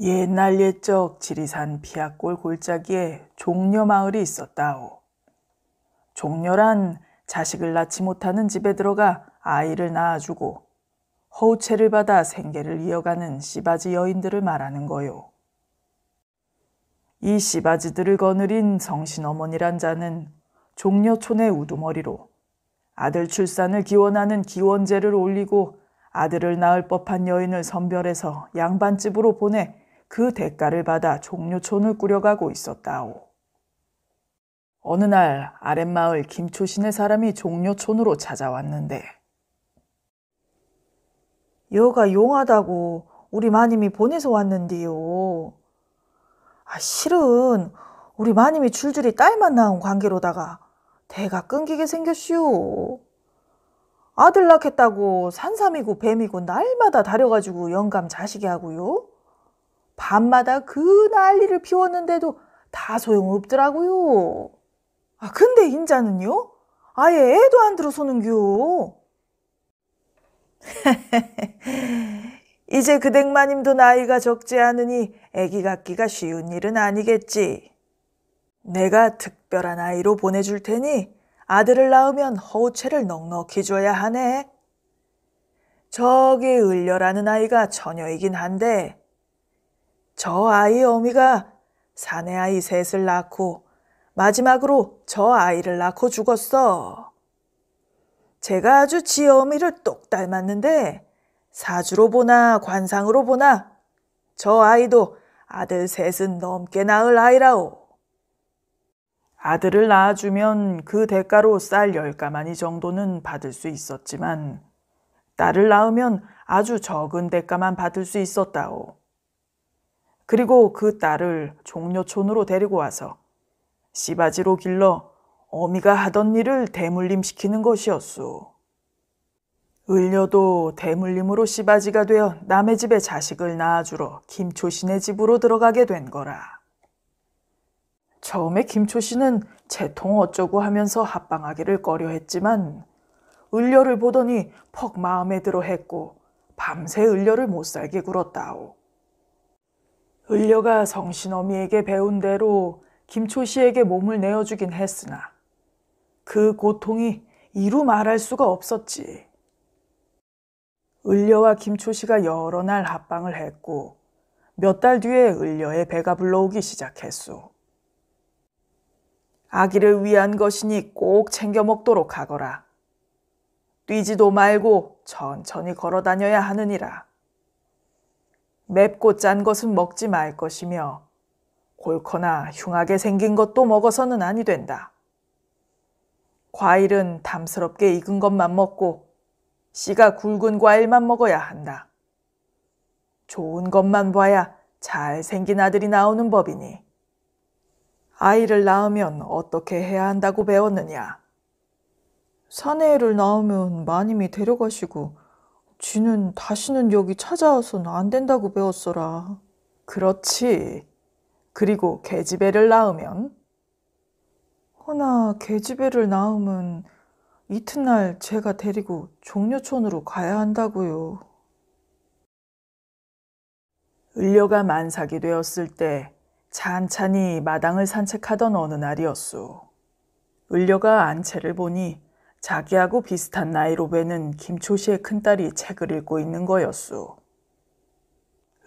옛날 옛적 지리산 피아골 골짜기에 종려 마을이 있었다오. 종려란 자식을 낳지 못하는 집에 들어가 아이를 낳아주고 허우채를 받아 생계를 이어가는 시바지 여인들을 말하는 거요. 이시바지들을 거느린 성신어머니란 자는 종려촌의 우두머리로 아들 출산을 기원하는 기원제를 올리고 아들을 낳을 법한 여인을 선별해서 양반집으로 보내 그 대가를 받아 종료촌을 꾸려가고 있었다오. 어느 날 아랫마을 김초신의 사람이 종료촌으로 찾아왔는데 여가 용하다고 우리 마님이 보내서 왔는데요 아, 실은 우리 마님이 줄줄이 딸만 낳은 관계로다가 대가 끊기게 생겼슈. 아들 낳겠다고 산삼이고 뱀이고 날마다 다려가지고 영감 자식이 하고요. 밤마다 그 난리를 피웠는데도 다 소용없더라고요. 아, 근데 인자는요? 아예 애도 안 들어서는겨. 이제 그댁마님도 나이가 적지 않으니 애기 갖기가 쉬운 일은 아니겠지. 내가 특별한 아이로 보내줄 테니 아들을 낳으면 허우채를 넉넉히 줘야 하네. 저기 을려라는 아이가 처녀이긴 한데 저 아이 어미가 사내 아이 셋을 낳고 마지막으로 저 아이를 낳고 죽었어. 제가 아주 지 어미를 똑 닮았는데 사주로 보나 관상으로 보나 저 아이도 아들 셋은 넘게 낳을 아이라오. 아들을 낳아주면 그 대가로 쌀 열가마니 정도는 받을 수 있었지만 딸을 낳으면 아주 적은 대가만 받을 수 있었다오. 그리고 그 딸을 종려촌으로 데리고 와서 시바지로 길러 어미가 하던 일을 대물림시키는 것이었소. 을녀도 대물림으로 씨바지가 되어 남의 집에 자식을 낳아주러 김초신의 집으로 들어가게 된 거라. 처음에 김초신은 재통 어쩌고 하면서 합방하기를 꺼려했지만 을녀를 보더니 퍽 마음에 들어 했고 밤새 을녀를 못살게 굴었다오. 을녀가 성신어미에게 배운 대로 김초시에게 몸을 내어주긴 했으나 그 고통이 이루 말할 수가 없었지. 을려와 김초씨가 여러 날 합방을 했고 몇 달 뒤에 을려의 배가 불러오기 시작했소. 아기를 위한 것이니 꼭 챙겨 먹도록 하거라. 뛰지도 말고 천천히 걸어 다녀야 하느니라. 맵고 짠 것은 먹지 말 것이며 골거나 흉하게 생긴 것도 먹어서는 아니 된다. 과일은 담스럽게 익은 것만 먹고 씨가 굵은 과일만 먹어야 한다. 좋은 것만 봐야 잘생긴 아들이 나오는 법이니. 아이를 낳으면 어떻게 해야 한다고 배웠느냐? 사내애를 낳으면 마님이 데려가시고 쥐는 다시는 여기 찾아와서는 안 된다고 배웠어라. 그렇지. 그리고 계집애를 낳으면? 허나 계집애를 낳으면 이튿날 제가 데리고 종려촌으로 가야 한다고요. 을려가 만삭이 되었을 때 찬찬히 마당을 산책하던 어느 날이었소. 을려가 안채를 보니 자기하고 비슷한 나이로 배는 김초시의 큰딸이 책을 읽고 있는 거였소.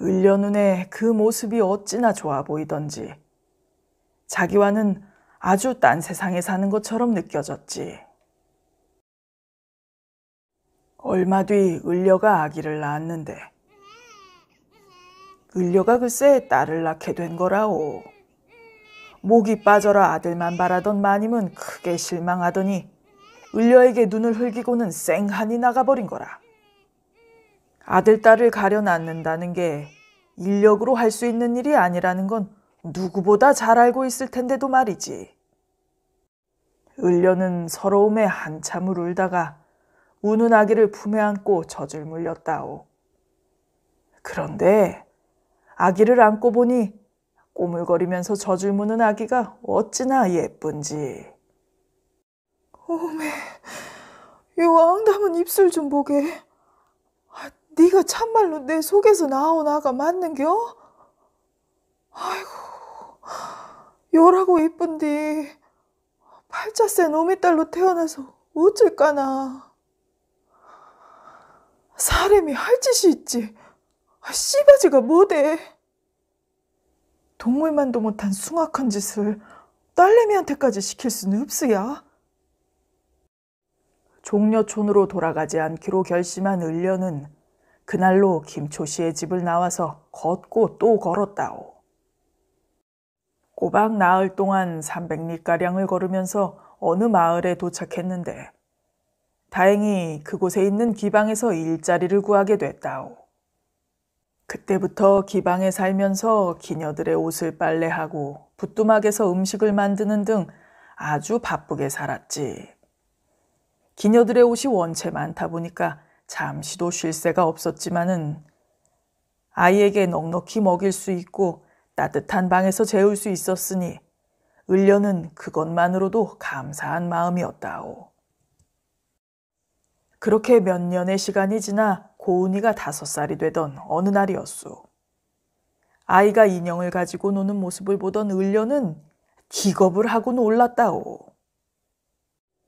을려 눈에 그 모습이 어찌나 좋아 보이던지 자기와는 아주 딴 세상에 사는 것처럼 느껴졌지. 얼마 뒤을려가 아기를 낳았는데 을려가 글쎄 딸을 낳게 된 거라오. 목이 빠져라 아들만 바라던 마님은 크게 실망하더니 을려에게 눈을 흘기고는 쌩하니 나가버린 거라. 아들, 딸을 가려 낳는다는 게 인력으로 할 수 있는 일이 아니라는 건 누구보다 잘 알고 있을 텐데도 말이지. 을려는 서러움에 한참을 울다가 우는 아기를 품에 안고 젖을 물렸다오. 그런데 아기를 안고 보니 꼬물거리면서 젖을 무는 아기가 어찌나 예쁜지. 오메, 요왕담은 입술 좀 보게. 아, 네가 참말로 내 속에서 나온 아가 맞는겨? 아이고, 요라고 이쁜디. 팔자세 놈미 딸로 태어나서 어쩔까나. 사람이 할 짓이 있지. 아, 씨바지가 뭐대. 동물만도 못한 숭악한 짓을 딸내미한테까지 시킬 수는 흡수야. 종려촌으로 돌아가지 않기로 결심한 을려는 그날로 김초 씨의 집을 나와서 걷고 또 걸었다오. 꼬박 나흘 동안 300리가량을 걸으면서 어느 마을에 도착했는데 다행히 그곳에 있는 기방에서 일자리를 구하게 됐다오. 그때부터 기방에 살면서 기녀들의 옷을 빨래하고 부뚜막에서 음식을 만드는 등 아주 바쁘게 살았지. 기녀들의 옷이 원체 많다 보니까 잠시도 쉴 새가 없었지만은 아이에게 넉넉히 먹일 수 있고 따뜻한 방에서 재울 수 있었으니 을려는 그것만으로도 감사한 마음이었다오. 그렇게 몇 년의 시간이 지나 고은이가 다섯 살이 되던 어느 날이었소. 아이가 인형을 가지고 노는 모습을 보던 을녀는 기겁을 하고 놀랐다오.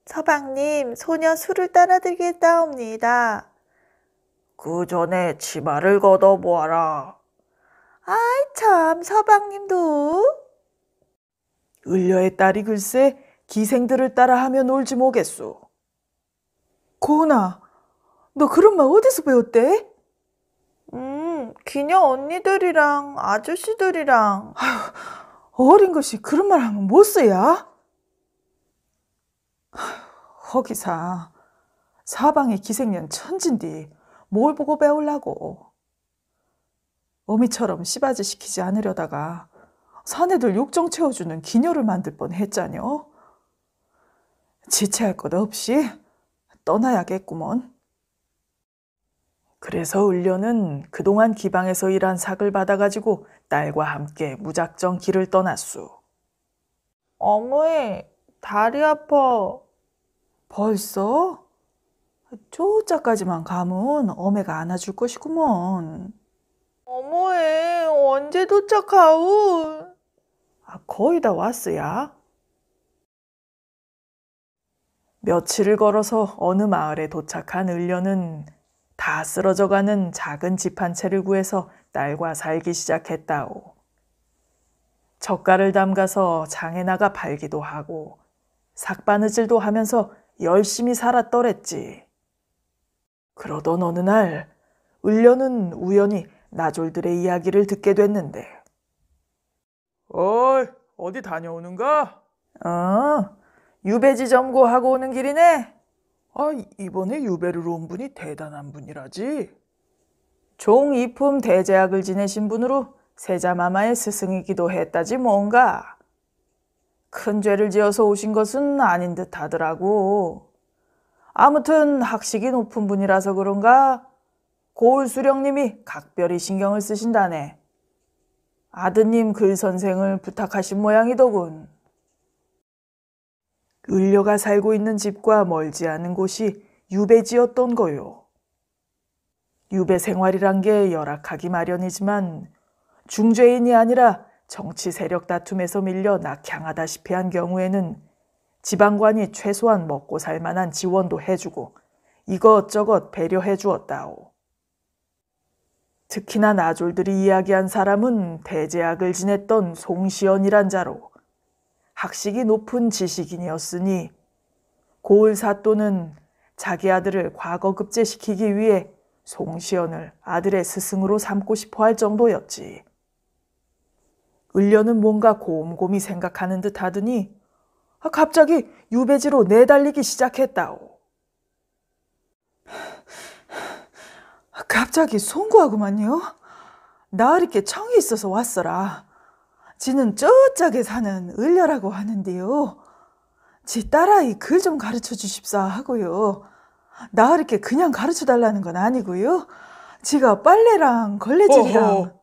서방님, 소녀 술을 따라들겠다옵니다. 그 전에 치마를 걷어보아라. 아이 참, 서방님도. 을녀의 딸이 글쎄 기생들을 따라하며 놀지 뭐겠소. 고은아, 너 그런 말 어디서 배웠대? 음, 기녀 언니들이랑 아저씨들이랑. 아휴, 어린 것이 그런 말 하면 못 써야? 거기사, 사방에 기생년 천진디 뭘 보고 배우려고 어미처럼 씨바지 시키지 않으려다가 사내들 욕정 채워주는 기녀를 만들 뻔 했자녀. 지체할 것 없이 떠나야겠구먼. 그래서 을려는 그동안 기방에서 일한 삭을 받아가지고 딸과 함께 무작정 길을 떠났수. 어머니, 다리 아파. 벌써? 쪼짜까지만 가면 어메가 안아줄 것이구먼. 어머니, 언제 도착하우? 아, 거의 다 왔어야. 며칠을 걸어서 어느 마을에 도착한 을녀는다 쓰러져가는 작은 집 한 채를 구해서 딸과 살기 시작했다오. 젓갈을 담가서 장에 나가 팔기도 하고 삭바느질도 하면서 열심히 살았더랬지. 그러던 어느 날을녀는 우연히 나졸들의 이야기를 듣게 됐는데. 어이, 어디 다녀오는가? 어, 유배지 점거하고 오는 길이네. 아, 이번에 유배를 온 분이 대단한 분이라지. 종이품 대제학을 지내신 분으로 세자마마의 스승이기도 했다지 뭔가. 큰 죄를 지어서 오신 것은 아닌 듯 하더라고. 아무튼 학식이 높은 분이라서 그런가 고을 수령님이 각별히 신경을 쓰신다네. 아드님 글 선생을 부탁하신 모양이더군. 을려가 살고 있는 집과 멀지 않은 곳이 유배지였던 거요. 유배 생활이란 게 열악하기 마련이지만 중죄인이 아니라 정치 세력 다툼에서 밀려 낙향하다시피 한 경우에는 지방관이 최소한 먹고 살 만한 지원도 해주고 이것저것 배려해 주었다오. 특히나 나졸들이 이야기한 사람은 대제학을 지냈던 송시연이란 자로 학식이 높은 지식인이었으니 고을 사또는 자기 아들을 과거 급제시키기 위해 송시연을 아들의 스승으로 삼고 싶어 할 정도였지. 을려는 뭔가 곰곰이 생각하는 듯 하더니 아, 갑자기 유배지로 내달리기 시작했다오. 아, 갑자기 송구하구만요. 나으리게 청이 있어서 왔어라. 지는 쪼짝에 사는 을녀라고 하는데요. 지 딸아이 글 좀 가르쳐 주십사 하고요. 나 이렇게 그냥 가르쳐 달라는 건 아니고요. 지가 빨래랑 걸레질이랑 어허,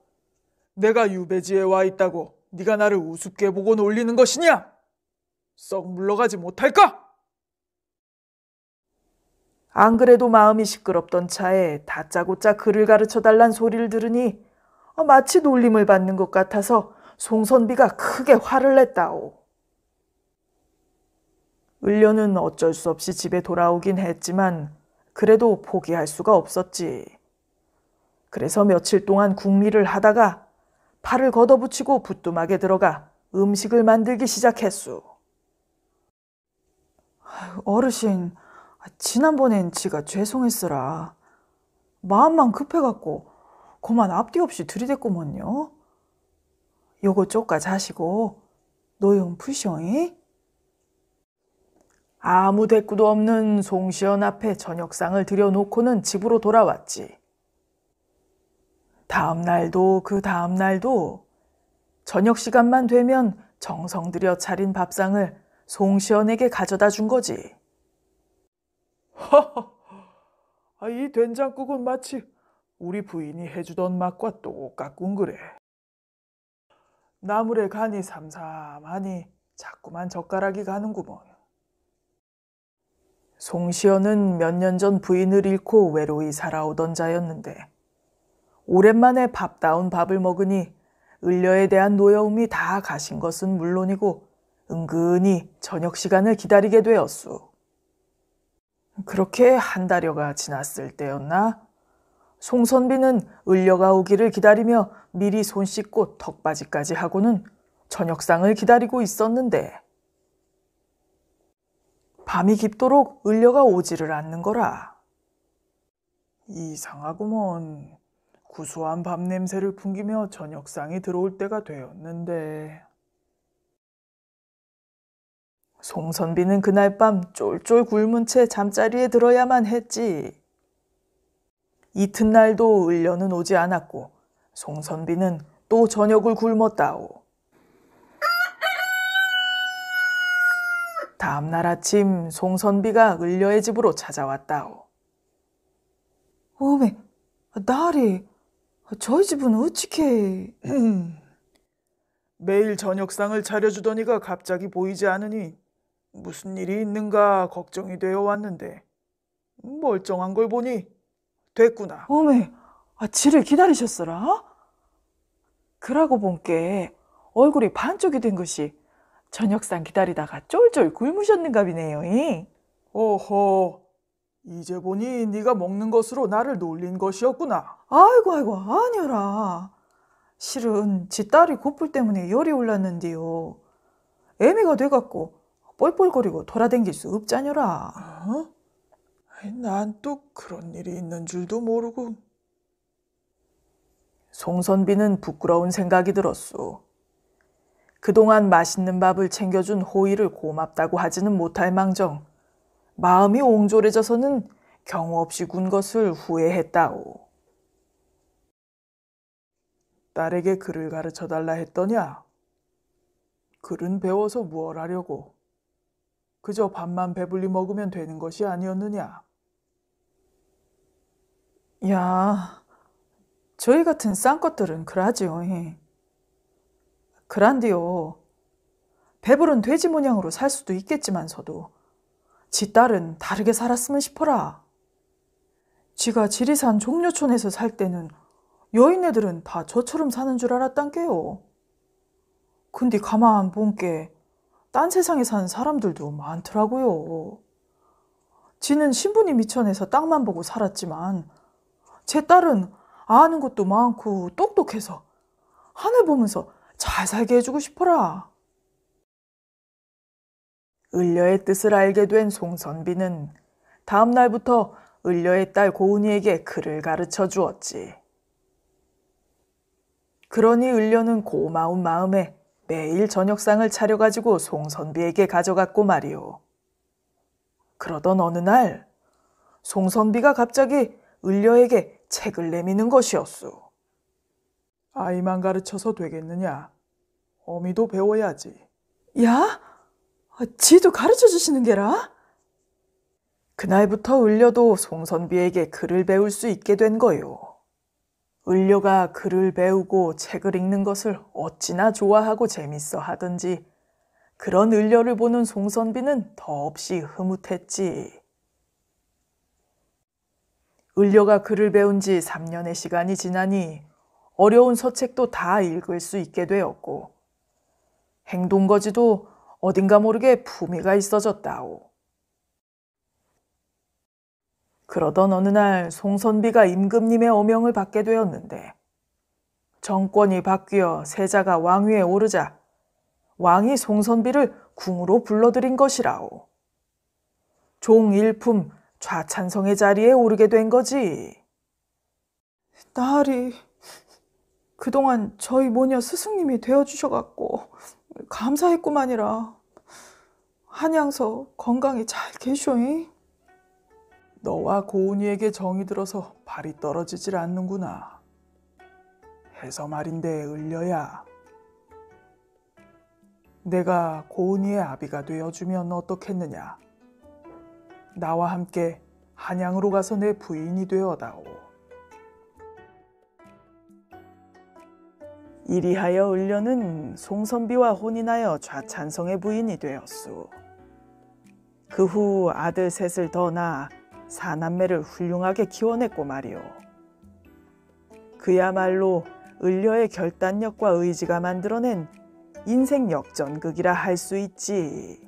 내가 유배지에 와 있다고 네가 나를 우습게 보고 놀리는 것이냐? 썩 물러가지 못할까? 안 그래도 마음이 시끄럽던 차에 다짜고짜 글을 가르쳐 달란 소리를 들으니 마치 놀림을 받는 것 같아서 송선비가 크게 화를 냈다오. 을려는 어쩔 수 없이 집에 돌아오긴 했지만 그래도 포기할 수가 없었지. 그래서 며칠 동안 궁리를 하다가 팔을 걷어붙이고 부뚜막에 들어가 음식을 만들기 시작했수. 어르신, 지난번엔 지가 죄송했어라 마음만 급해갖고 그만 앞뒤 없이 들이댔구먼요. 요거 쪽까지 하시고 노형 푸시오잉? 아무 대꾸도 없는 송시연 앞에 저녁상을 들여놓고는 집으로 돌아왔지. 다음 날도 그 다음 날도 저녁 시간만 되면 정성 들여 차린 밥상을 송시연에게 가져다 준 거지. 허허, 아, 이 된장국은 마치 우리 부인이 해주던 맛과 똑같군 그래. 나물에 간이 삼삼하니 자꾸만 젓가락이 가는구먼. 송시연은 몇 년 전 부인을 잃고 외로이 살아오던 자였는데 오랜만에 밥다운 밥을 먹으니 을려에 대한 노여움이 다 가신 것은 물론이고 은근히 저녁 시간을 기다리게 되었소. 그렇게 한 달여가 지났을 때였나 송선비는 을려가 오기를 기다리며 미리 손 씻고 턱받이까지 하고는 저녁상을 기다리고 있었는데 밤이 깊도록 을려가 오지를 않는 거라. 이상하구먼. 구수한 밤 냄새를 풍기며 저녁상이 들어올 때가 되었는데. 송선비는 그날 밤 쫄쫄 굶은 채 잠자리에 들어야만 했지. 이튿날도 을려는 오지 않았고 송선비는 또 저녁을 굶었다오. 다음날 아침 송선비가 을려의 집으로 찾아왔다오. 어메, 나리, 저희 집은 어찌케 매일 저녁상을 차려주더니가 갑자기 보이지 않으니 무슨 일이 있는가 걱정이 되어 왔는데 멀쩡한 걸 보니 됐구나. 어메, 아, 지를 기다리셨어라? 그러고 본께 얼굴이 반쪽이 된 것이 저녁상 기다리다가 쫄쫄 굶으셨는갑이네요. 오호, 이제 보니 네가 먹는 것으로 나를 놀린 것이었구나. 아이고 아이고 아니라 실은 지 딸이 고플 때문에 열이 올랐는데요. 애미가 돼갖고 뻘뻘거리고 돌아댕길 수 없자녀라. 어? 난또 그런 일이 있는 줄도 모르고. 송선비는 부끄러운 생각이 들었소. 그동안 맛있는 밥을 챙겨준 호의를 고맙다고 하지는 못할 망정. 마음이 옹졸해져서는 경우 없이 군 것을 후회했다오. 딸에게 글을 가르쳐 달라 했더냐? 글은 배워서 무얼 하려고? 그저 밥만 배불리 먹으면 되는 것이 아니었느냐? 야, 저희 같은 싼 것들은 그라지요. 예. 그란디요. 배불은 돼지 모양으로 살 수도 있겠지만서도 지 딸은 다르게 살았으면 싶어라. 지가 지리산 종려촌에서 살 때는 여인네들은 다 저처럼 사는 줄알았단께요 근데 가만 본게 딴 세상에 사는 사람들도 많더라고요. 지는 신분이 미천해서 땅만 보고 살았지만 제 딸은 아는 것도 많고 똑똑해서 하늘 보면서 잘 살게 해주고 싶어라. 을려의 뜻을 알게 된 송선비는 다음 날부터 을려의 딸 고은이에게 글을 가르쳐 주었지. 그러니 을려는 고마운 마음에 매일 저녁상을 차려가지고 송선비에게 가져갔고 말이오. 그러던 어느 날 송선비가 갑자기 을려에게 책을 내미는 것이었소. 아이만 가르쳐서 되겠느냐? 어미도 배워야지. 야? 아, 지도 가르쳐 주시는 게라? 그날부터 을려도 송선비에게 글을 배울 수 있게 된 거요. 을려가 글을 배우고 책을 읽는 것을 어찌나 좋아하고 재밌어 하든지 그런 을려를 보는 송선비는 더없이 흐뭇했지. 을려가 글을 배운 지 3년의 시간이 지나니 어려운 서책도 다 읽을 수 있게 되었고 행동거지도 어딘가 모르게 품위가 있어졌다오. 그러던 어느 날 송선비가 임금님의 어명을 받게 되었는데 정권이 바뀌어 세자가 왕위에 오르자 왕이 송선비를 궁으로 불러들인 것이라오. 종일품 좌찬성의 자리에 오르게 된 거지. 딸이 그동안 저희 모녀 스승님이 되어주셔갖고 감사했구만이라. 한양서 건강히 잘 계쇼잉? 너와 고은이에게 정이 들어서 발이 떨어지질 않는구나. 해서 말인데 을려야. 내가 고은이의 아비가 되어주면 어떻겠느냐. 나와 함께 한양으로 가서 내 부인이 되어다오. 이리하여 을려는 송선비와 혼인하여 좌찬성의 부인이 되었소. 그 후 아들 셋을 더 낳아 사남매를 훌륭하게 키워냈고 말이오. 그야말로 을려의 결단력과 의지가 만들어낸 인생 역전극이라 할 수 있지.